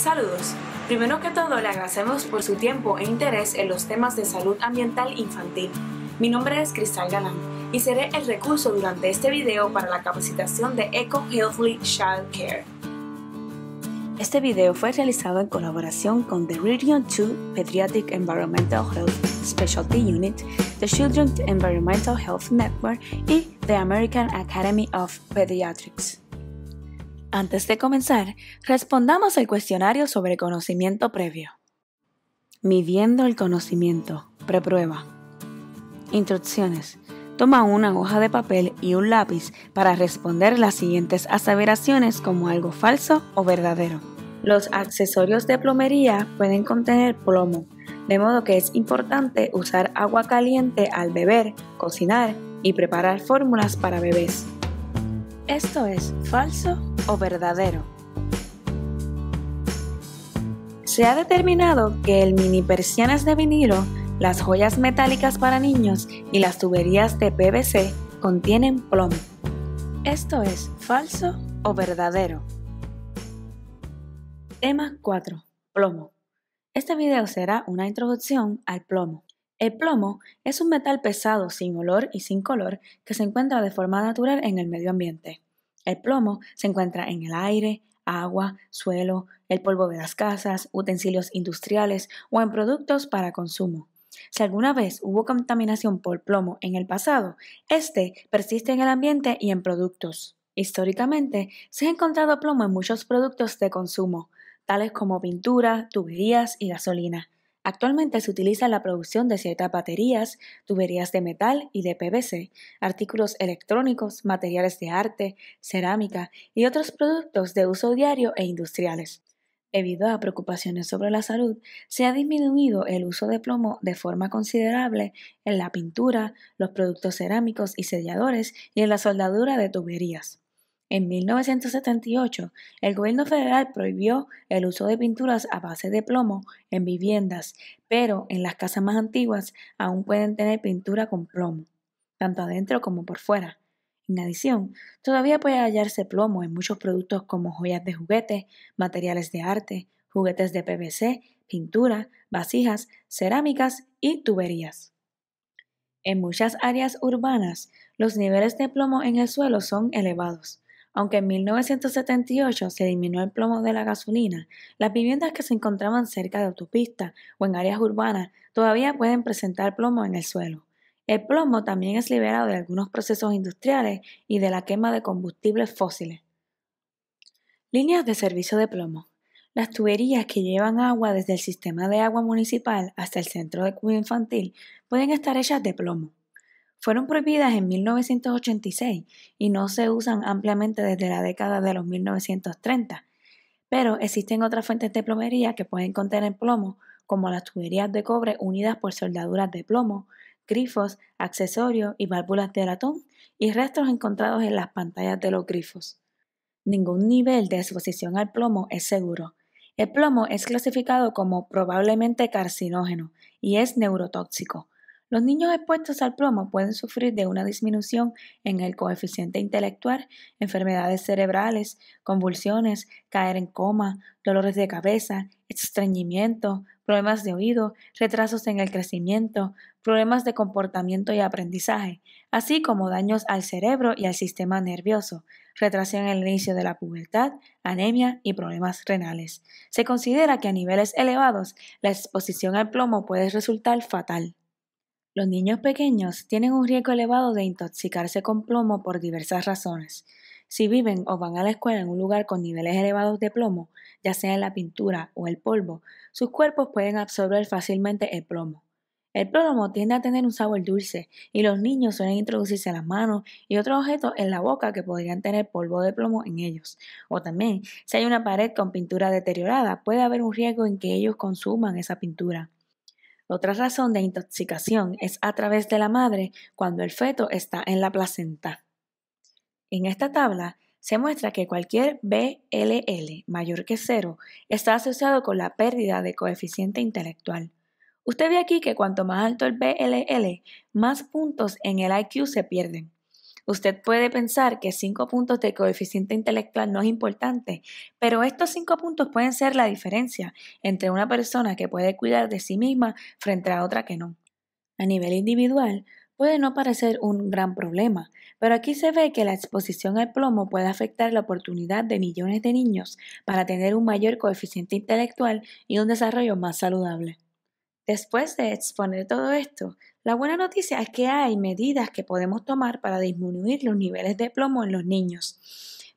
Saludos. Primero que todo, le agradecemos por su tiempo e interés en los temas de salud ambiental infantil. Mi nombre es Cristal Galán y seré el recurso durante este video para la capacitación de Eco Healthy Child Care. Este video fue realizado en colaboración con the Region 2 Pediatric Environmental Health Specialty Unit, the Children's Environmental Health Network y the American Academy of Pediatrics. Antes de comenzar, respondamos el cuestionario sobre conocimiento previo. Midiendo el conocimiento, preprueba. Instrucciones. Toma una hoja de papel y un lápiz para responder las siguientes aseveraciones como algo falso o verdadero. Los accesorios de plomería pueden contener plomo, de modo que es importante usar agua caliente al beber, cocinar y preparar fórmulas para bebés. Esto es falso o verdadero. Se ha determinado que el mini persianas de vinilo, las joyas metálicas para niños y las tuberías de PVC contienen plomo. Esto es falso o verdadero. Tema 4. Plomo. Este video será una introducción al plomo. El plomo es un metal pesado sin olor y sin color que se encuentra de forma natural en el medio ambiente. El plomo se encuentra en el aire, agua, suelo, el polvo de las casas, utensilios industriales o en productos para consumo. Si alguna vez hubo contaminación por plomo en el pasado, este persiste en el ambiente y en productos. Históricamente, se ha encontrado plomo en muchos productos de consumo, tales como pintura, tuberías y gasolina. Actualmente se utiliza en la producción de ciertas baterías, tuberías de metal y de PVC, artículos electrónicos, materiales de arte, cerámica y otros productos de uso diario e industriales. Debido a preocupaciones sobre la salud, se ha disminuido el uso de plomo de forma considerable en la pintura, los productos cerámicos y selladores y en la soldadura de tuberías. En 1978, el gobierno federal prohibió el uso de pinturas a base de plomo en viviendas, pero en las casas más antiguas aún pueden tener pintura con plomo, tanto adentro como por fuera. En adición, todavía puede hallarse plomo en muchos productos como joyas de juguete, materiales de arte, juguetes de PVC, pintura, vasijas, cerámicas y tuberías. En muchas áreas urbanas, los niveles de plomo en el suelo son elevados, aunque en 1978 se disminuyó el plomo de la gasolina, las viviendas que se encontraban cerca de autopistas o en áreas urbanas todavía pueden presentar plomo en el suelo. El plomo también es liberado de algunos procesos industriales y de la quema de combustibles fósiles. Líneas de servicio de plomo. Las tuberías que llevan agua desde el sistema de agua municipal hasta el centro de cuidado infantil pueden estar hechas de plomo fueron prohibidas en 1986 y no se usan ampliamente desde la década de los 1930, pero existen otras fuentes de plomería que pueden contener plomo, como las tuberías de cobre unidas por soldaduras de plomo, grifos, accesorios y válvulas de latón y restos encontrados en las pantallas de los grifos. Ningún nivel de exposición al plomo es seguro. El plomo es clasificado como probablemente carcinógeno y es neurotóxico. Los niños expuestos al plomo pueden sufrir de una disminución en el coeficiente intelectual, enfermedades cerebrales, convulsiones, caer en coma, dolores de cabeza, estreñimiento, problemas de oído, retrasos en el crecimiento, problemas de comportamiento y aprendizaje, así como daños al cerebro y al sistema nervioso, retraso en el inicio de la pubertad, anemia y problemas renales. Se considera que a niveles elevados la exposición al plomo puede resultar fatal. Los niños pequeños tienen un riesgo elevado de intoxicarse con plomo por diversas razones. Si viven o van a la escuela en un lugar con niveles elevados de plomo, ya sea en la pintura o el polvo, sus cuerpos pueden absorber fácilmente el plomo. El plomo tiende a tener un sabor dulce y los niños suelen introducirse las manos y otros objetos en la boca que podrían tener polvo de plomo en ellos. O también, si hay una pared con pintura deteriorada, puede haber un riesgo en que ellos consuman esa pintura. Otra razón de intoxicación es a través de la madre cuando el feto está en la placenta. En esta tabla se muestra que cualquier BLL mayor que cero está asociado con la pérdida de coeficiente intelectual. Usted ve aquí que cuanto más alto el BLL, más puntos en el IQ se pierden. Usted puede pensar que cinco puntos de coeficiente intelectual no es importante, pero estos cinco puntos pueden ser la diferencia entre una persona que puede cuidar de sí misma frente a otra que no. A nivel individual, puede no parecer un gran problema, pero aquí se ve que la exposición al plomo puede afectar la oportunidad de millones de niños para tener un mayor coeficiente intelectual y un desarrollo más saludable. Después de exponer todo esto, la buena noticia es que hay medidas que podemos tomar para disminuir los niveles de plomo en los niños.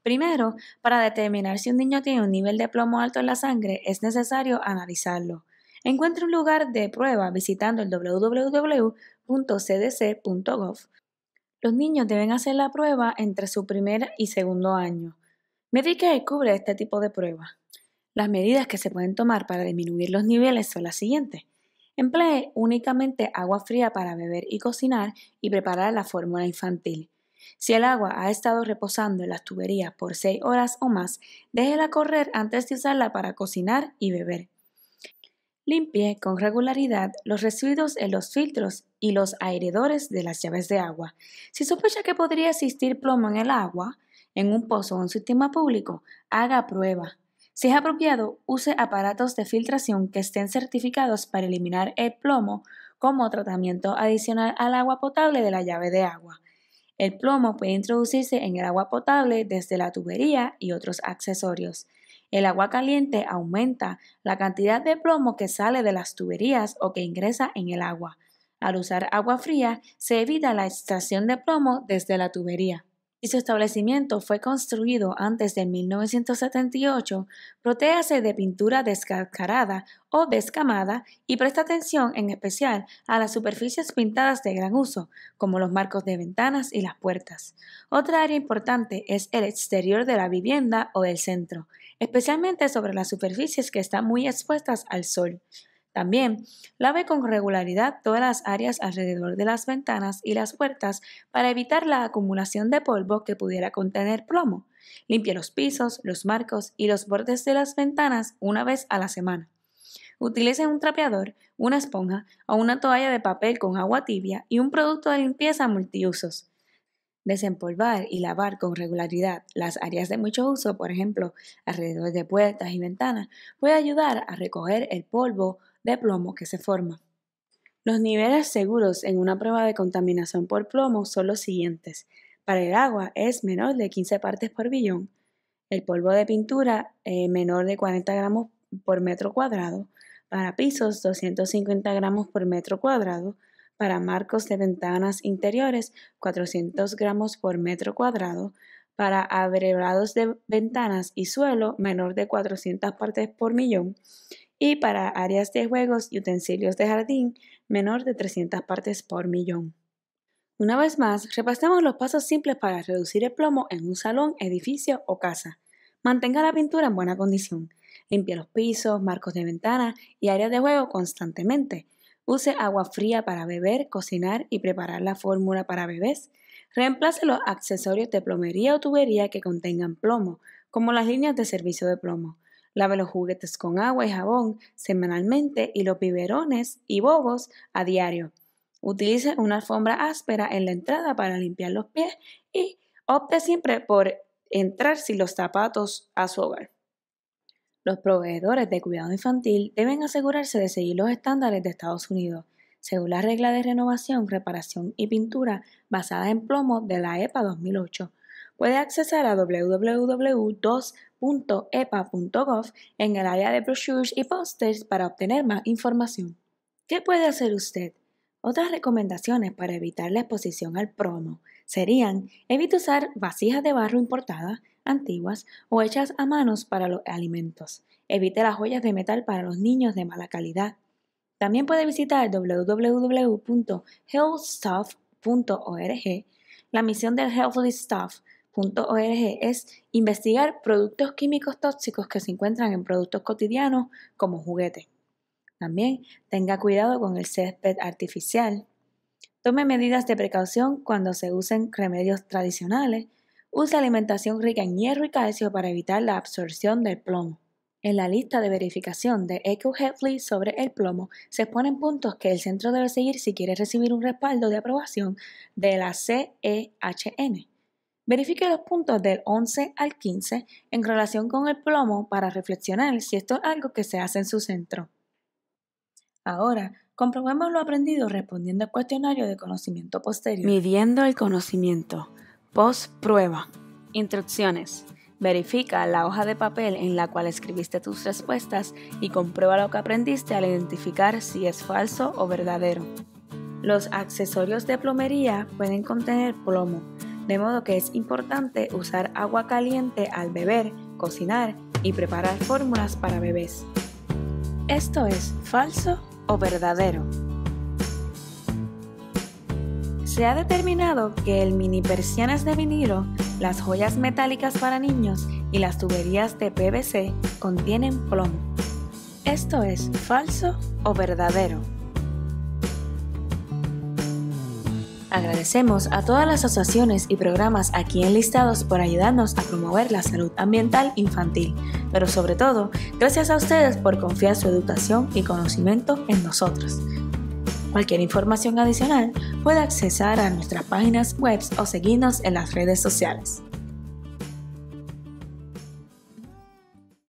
Primero, para determinar si un niño tiene un nivel de plomo alto en la sangre, es necesario analizarlo. Encuentre un lugar de prueba visitando el www.cdc.gov. Los niños deben hacer la prueba entre su primer y segundo año. Medicare cubre este tipo de pruebas. Las medidas que se pueden tomar para disminuir los niveles son las siguientes. Emplee únicamente agua fría para beber y cocinar y preparar la fórmula infantil. Si el agua ha estado reposando en las tuberías por 6 horas o más, déjela correr antes de usarla para cocinar y beber. Limpie con regularidad los residuos en los filtros y los aireadores de las llaves de agua. Si sospecha que podría existir plomo en el agua, en un pozo o un sistema público, haga prueba. Si es apropiado, use aparatos de filtración que estén certificados para eliminar el plomo como tratamiento adicional al agua potable de la llave de agua. El plomo puede introducirse en el agua potable desde la tubería y otros accesorios. El agua caliente aumenta la cantidad de plomo que sale de las tuberías o que ingresa en el agua. Al usar agua fría, se evita la extracción de plomo desde la tubería y su establecimiento fue construido antes de 1978, protéase de pintura descascarada o descamada y presta atención en especial a las superficies pintadas de gran uso, como los marcos de ventanas y las puertas. Otra área importante es el exterior de la vivienda o del centro, especialmente sobre las superficies que están muy expuestas al sol. También lave con regularidad todas las áreas alrededor de las ventanas y las puertas para evitar la acumulación de polvo que pudiera contener plomo. Limpie los pisos, los marcos y los bordes de las ventanas una vez a la semana. Utilice un trapeador, una esponja o una toalla de papel con agua tibia y un producto de limpieza multiusos. Desempolvar y lavar con regularidad las áreas de mucho uso, por ejemplo, alrededor de puertas y ventanas, puede ayudar a recoger el polvo, de plomo que se forma. Los niveles seguros en una prueba de contaminación por plomo son los siguientes. Para el agua es menor de 15 partes por billón, el polvo de pintura eh, menor de 40 gramos por metro cuadrado, para pisos 250 gramos por metro cuadrado, para marcos de ventanas interiores 400 gramos por metro cuadrado, para abrevados de ventanas y suelo menor de 400 partes por millón y para áreas de juegos y utensilios de jardín menor de 300 partes por millón. Una vez más, repasemos los pasos simples para reducir el plomo en un salón, edificio o casa. Mantenga la pintura en buena condición. Limpie los pisos, marcos de ventana y áreas de juego constantemente. Use agua fría para beber, cocinar y preparar la fórmula para bebés. Reemplace los accesorios de plomería o tubería que contengan plomo, como las líneas de servicio de plomo. Lave los juguetes con agua y jabón semanalmente y los piberones y bobos a diario. Utilice una alfombra áspera en la entrada para limpiar los pies y opte siempre por entrar sin los zapatos a su hogar. Los proveedores de cuidado infantil deben asegurarse de seguir los estándares de Estados Unidos, según la regla de renovación, reparación y pintura basada en plomo de la EPA 2008. Puede accesar a www epa.gov en el área de brochures y posters para obtener más información. ¿Qué puede hacer usted? Otras recomendaciones para evitar la exposición al promo serían evite usar vasijas de barro importadas, antiguas o hechas a manos para los alimentos. Evite las joyas de metal para los niños de mala calidad. También puede visitar www.healthstuff.org, la misión del Healthy Stuff .org es investigar productos químicos tóxicos que se encuentran en productos cotidianos como juguetes. También tenga cuidado con el césped artificial. Tome medidas de precaución cuando se usen remedios tradicionales. Use alimentación rica en hierro y calcio para evitar la absorción del plomo. En la lista de verificación de EcoHealthly sobre el plomo se ponen puntos que el centro debe seguir si quiere recibir un respaldo de aprobación de la CEHN. Verifique los puntos del 11 al 15 en relación con el plomo para reflexionar si esto es algo que se hace en su centro. Ahora, comprobemos lo aprendido respondiendo al cuestionario de conocimiento posterior. Midiendo el conocimiento. Post-prueba. Instrucciones. Verifica la hoja de papel en la cual escribiste tus respuestas y comprueba lo que aprendiste al identificar si es falso o verdadero. Los accesorios de plomería pueden contener plomo, de modo que es importante usar agua caliente al beber, cocinar y preparar fórmulas para bebés. Esto es falso o verdadero. Se ha determinado que el mini persianas de vinilo, las joyas metálicas para niños y las tuberías de PVC contienen plomo. Esto es falso o verdadero. Agradecemos a todas las asociaciones y programas aquí enlistados por ayudarnos a promover la salud ambiental infantil, pero sobre todo, gracias a ustedes por confiar su educación y conocimiento en nosotros. Cualquier información adicional puede accesar a nuestras páginas web o seguirnos en las redes sociales.